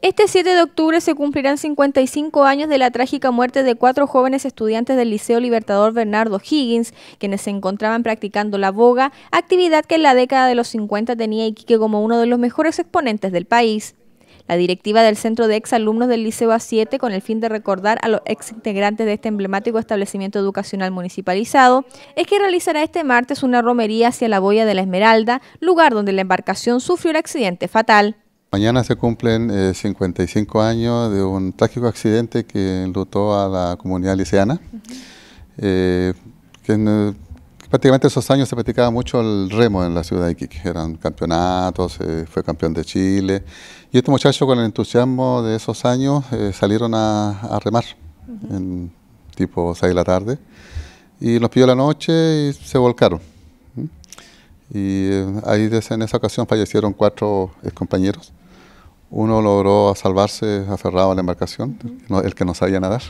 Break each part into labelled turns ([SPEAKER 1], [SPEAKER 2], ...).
[SPEAKER 1] Este 7 de octubre se cumplirán 55 años de la trágica muerte de cuatro jóvenes estudiantes del Liceo Libertador Bernardo Higgins, quienes se encontraban practicando la boga, actividad que en la década de los 50 tenía Iquique como uno de los mejores exponentes del país. La directiva del Centro de Exalumnos del Liceo A7, con el fin de recordar a los ex integrantes de este emblemático establecimiento educacional municipalizado, es que realizará este martes una romería hacia la Boya de la Esmeralda, lugar donde la embarcación sufrió el accidente fatal.
[SPEAKER 2] Mañana se cumplen 55 eh, años de un trágico accidente que enlutó a la comunidad liceana. Eh, que en, eh, prácticamente esos años se practicaba mucho el remo en la ciudad de Iquique. Eran campeonatos, fue campeón de Chile. Y este muchacho con el entusiasmo de esos años salieron a, remar, en tipo 6 de la tarde. Y los pidió la noche y se volcaron. ¿Mm? Y ahí en esa ocasión fallecieron cuatro compañeros uno logró salvarse aferrado a la embarcación, el que no sabía nadar.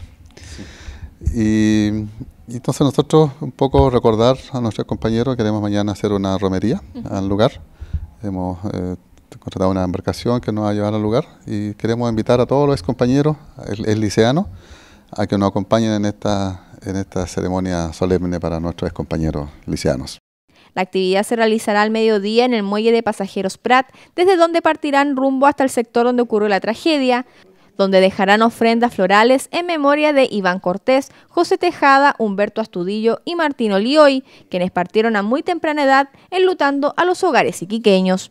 [SPEAKER 2] Y, entonces nosotros un poco recordar a nuestros compañeros, queremos mañana hacer una romería al lugar. Hemos eh, contratado una embarcación que nos va a llevar al lugar y queremos invitar a todos los compañeros, el, liceano, a que nos acompañen en esta, en esta ceremonia solemne para nuestros compañeros liceanos.
[SPEAKER 1] La actividad se realizará al mediodía en el muelle de pasajeros Prat, desde donde partirán rumbo hasta el sector donde ocurrió la tragedia donde dejarán ofrendas florales en memoria de Iván Cortés, José Tejada, Humberto Astudillo y Martín Olioy, quienes partieron a muy temprana edad enlutando a los hogares iquiqueños.